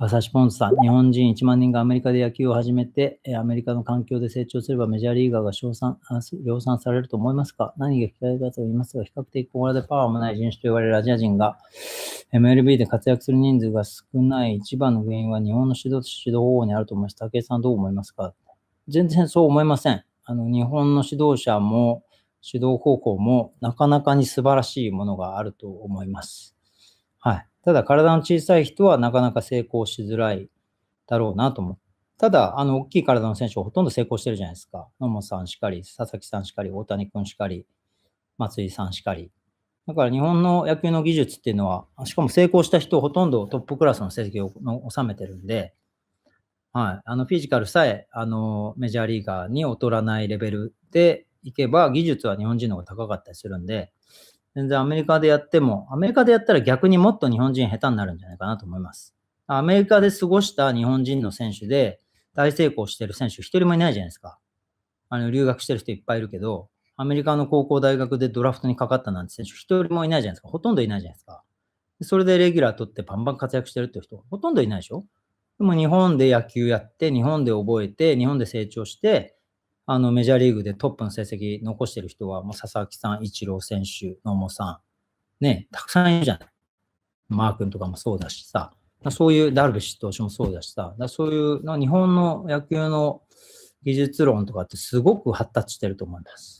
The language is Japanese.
馬刺ポンさん、日本人1万人がアメリカで野球を始めて、アメリカの環境で成長すればメジャーリーガーが称賛量産されると思いますか何が機会だと言いますが、比較的小柄でパワーもない人種と言われるアジア人が MLB で活躍する人数が少ない一番の原因は日本の指導指導方法にあると思います。武井さんどう思いますか全然そう思いません。あの日本の指導者も指導方法もなかなかに素晴らしいものがあると思います。はい。ただ、体の小さい人はなかなか成功しづらいだろうなと思う。ただ、あの、大きい体の選手はほとんど成功してるじゃないですか。野茂さんしかり、佐々木さんしかり、大谷君しかり、松井さんしかり。だから、日本の野球の技術っていうのは、しかも成功した人、ほとんどトップクラスの成績を収めてるんで、はい、あのフィジカルさえあのメジャーリーガーに劣らないレベルでいけば技術は日本人の方が高かったりするんで、全然アメリカでやっても、アメリカでやったら逆にもっと日本人下手になるんじゃないかなと思います。アメリカで過ごした日本人の選手で大成功してる選手一人もいないじゃないですか。あの、留学してる人いっぱいいるけど、アメリカの高校大学でドラフトにかかったなんて選手一人もいないじゃないですか。ほとんどいないじゃないですか。それでレギュラー取ってバンバン活躍してるって人、ほとんどいないでしょでも日本で野球やって、日本で覚えて、日本で成長して、あのメジャーリーグでトップの成績残してる人は、もう佐々木さん、イチロー選手、野茂さん、ね、たくさんいるじゃない。マー君とかもそうだしさ、そういうダルビッシュ投手もそうだしさ、そういう日本の野球の技術論とかってすごく発達してると思います。